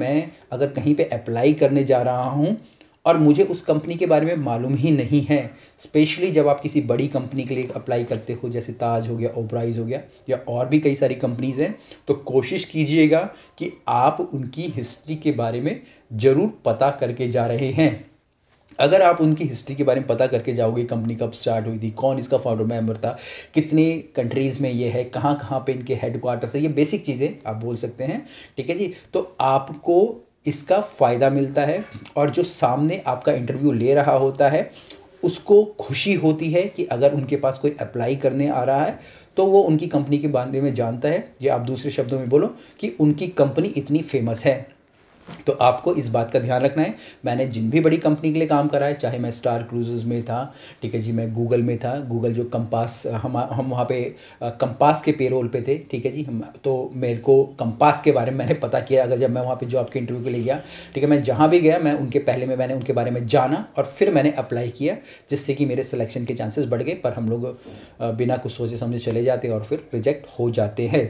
मैं अगर कहीं पे अप्लाई करने जा रहा हूँ और मुझे उस कंपनी के बारे में मालूम ही नहीं है स्पेशली जब आप किसी बड़ी कंपनी के लिए अप्लाई करते हो जैसे ताज हो गया ओबराइज हो गया या और भी कई सारी कंपनीज़ हैं तो कोशिश कीजिएगा कि आप उनकी हिस्ट्री के बारे में ज़रूर पता करके जा रहे हैं अगर आप उनकी हिस्ट्री के बारे में पता करके जाओगे कंपनी कब स्टार्ट हुई थी कौन इसका फाउंडर मेंबर था कितने कंट्रीज़ में ये है कहाँ कहाँ पे इनके हेड क्वार्टर्स है ये बेसिक चीज़ें आप बोल सकते हैं ठीक है जी तो आपको इसका फ़ायदा मिलता है और जो सामने आपका इंटरव्यू ले रहा होता है उसको खुशी होती है कि अगर उनके पास कोई अप्लाई करने आ रहा है तो वो उनकी कंपनी के बारे में जानता है या आप दूसरे शब्दों में बोलो कि उनकी कंपनी इतनी फेमस है तो आपको इस बात का ध्यान रखना है मैंने जिन भी बड़ी कंपनी के लिए काम करा है चाहे मैं स्टार क्रूजेज़ में था ठीक है जी मैं गूगल में था गूगल जो कंपास हम हम वहाँ पे कंपास के पेरोल पे थे ठीक है जी हम तो मेरे को कंपास के बारे में मैंने पता किया अगर जब मैं वहाँ पर जॉब के इंटरव्यू के लिए गया ठीक है मैं जहाँ भी गया मैं उनके पहले में मैंने उनके बारे में जाना और फिर मैंने अप्लाई किया जिससे कि मेरे सिलेक्शन के चांसेस बढ़ गए पर हम लोग बिना कुछ सोचे समझे चले जाते और फिर रिजेक्ट हो जाते हैं